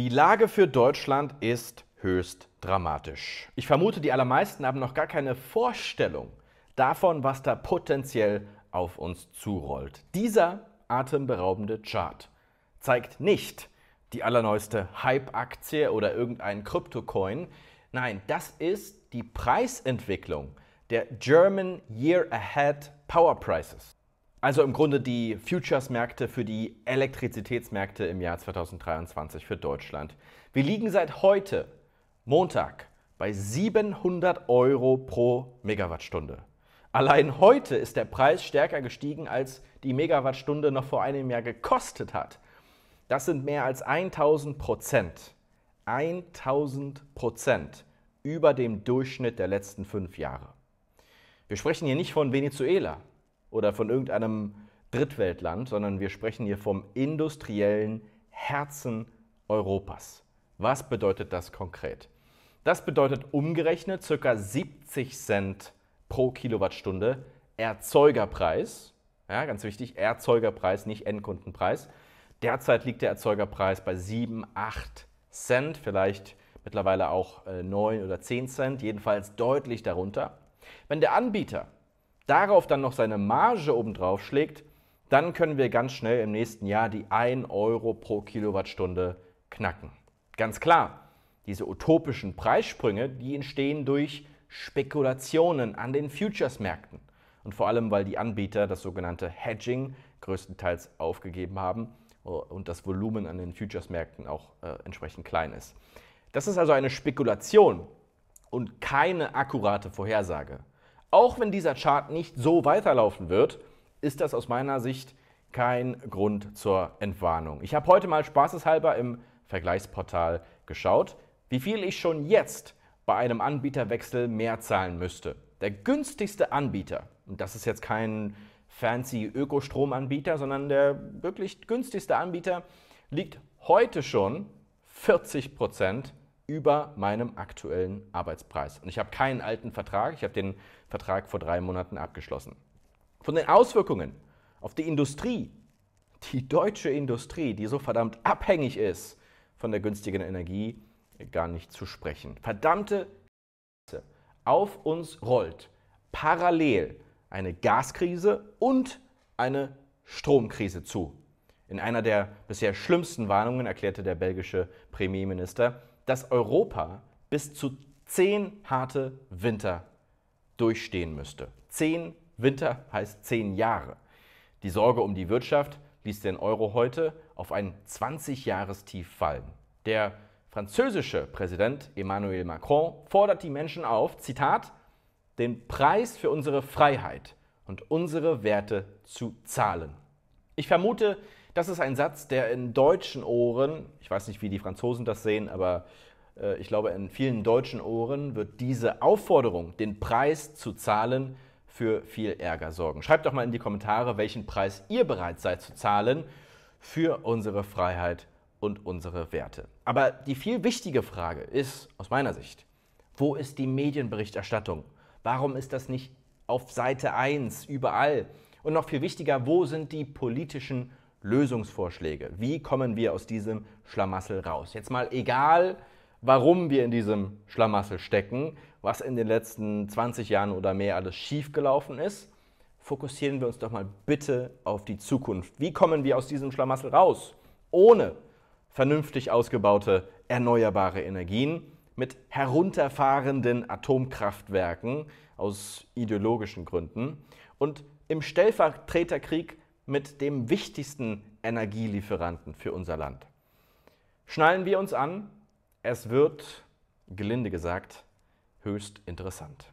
Die Lage für Deutschland ist höchst dramatisch. Ich vermute, die allermeisten haben noch gar keine Vorstellung davon, was da potenziell auf uns zurollt. Dieser atemberaubende Chart zeigt nicht die allerneueste Hype-Aktie oder irgendeinen Kryptocoin. Nein, das ist die Preisentwicklung der German Year Ahead Power Prices. Also im Grunde die Futures-Märkte für die Elektrizitätsmärkte im Jahr 2023 für Deutschland. Wir liegen seit heute, Montag, bei 700 Euro pro Megawattstunde. Allein heute ist der Preis stärker gestiegen, als die Megawattstunde noch vor einem Jahr gekostet hat. Das sind mehr als 1000 Prozent. 1000 Prozent über dem Durchschnitt der letzten fünf Jahre. Wir sprechen hier nicht von Venezuela oder von irgendeinem Drittweltland, sondern wir sprechen hier vom industriellen Herzen Europas. Was bedeutet das konkret? Das bedeutet umgerechnet ca. 70 Cent pro Kilowattstunde Erzeugerpreis. Ja, ganz wichtig, Erzeugerpreis, nicht Endkundenpreis. Derzeit liegt der Erzeugerpreis bei 7, 8 Cent, vielleicht mittlerweile auch 9 äh, oder 10 Cent, jedenfalls deutlich darunter. Wenn der Anbieter darauf dann noch seine Marge obendrauf schlägt, dann können wir ganz schnell im nächsten Jahr die 1 Euro pro Kilowattstunde knacken. Ganz klar, diese utopischen Preissprünge, die entstehen durch Spekulationen an den Futures-Märkten. Und vor allem, weil die Anbieter das sogenannte Hedging größtenteils aufgegeben haben äh, und das Volumen an den Futures-Märkten auch äh, entsprechend klein ist. Das ist also eine Spekulation und keine akkurate Vorhersage. Auch wenn dieser Chart nicht so weiterlaufen wird, ist das aus meiner Sicht kein Grund zur Entwarnung. Ich habe heute mal spaßeshalber im Vergleichsportal geschaut, wie viel ich schon jetzt bei einem Anbieterwechsel mehr zahlen müsste. Der günstigste Anbieter, und das ist jetzt kein fancy Ökostromanbieter, sondern der wirklich günstigste Anbieter, liegt heute schon 40 Prozent über meinem aktuellen Arbeitspreis. Und ich habe keinen alten Vertrag, ich habe den Vertrag vor drei Monaten abgeschlossen. Von den Auswirkungen auf die Industrie, die deutsche Industrie, die so verdammt abhängig ist von der günstigen Energie, gar nicht zu sprechen. Verdammte auf uns rollt parallel eine Gaskrise und eine Stromkrise zu. In einer der bisher schlimmsten Warnungen erklärte der belgische Premierminister, dass Europa bis zu zehn harte Winter durchstehen müsste. Zehn Winter heißt zehn Jahre. Die Sorge um die Wirtschaft ließ den Euro heute auf ein 20-Jahres-Tief fallen. Der französische Präsident Emmanuel Macron fordert die Menschen auf, Zitat, den Preis für unsere Freiheit und unsere Werte zu zahlen. Ich vermute, das ist ein Satz, der in deutschen Ohren, ich weiß nicht, wie die Franzosen das sehen, aber äh, ich glaube, in vielen deutschen Ohren wird diese Aufforderung, den Preis zu zahlen, für viel Ärger sorgen. Schreibt doch mal in die Kommentare, welchen Preis ihr bereit seid zu zahlen für unsere Freiheit und unsere Werte. Aber die viel wichtige Frage ist aus meiner Sicht, wo ist die Medienberichterstattung? Warum ist das nicht auf Seite 1 überall? Und noch viel wichtiger, wo sind die politischen Lösungsvorschläge. Wie kommen wir aus diesem Schlamassel raus? Jetzt mal egal, warum wir in diesem Schlamassel stecken, was in den letzten 20 Jahren oder mehr alles schiefgelaufen ist, fokussieren wir uns doch mal bitte auf die Zukunft. Wie kommen wir aus diesem Schlamassel raus? Ohne vernünftig ausgebaute erneuerbare Energien, mit herunterfahrenden Atomkraftwerken aus ideologischen Gründen und im Stellvertreterkrieg mit dem wichtigsten Energielieferanten für unser Land. Schnallen wir uns an, es wird, gelinde gesagt, höchst interessant.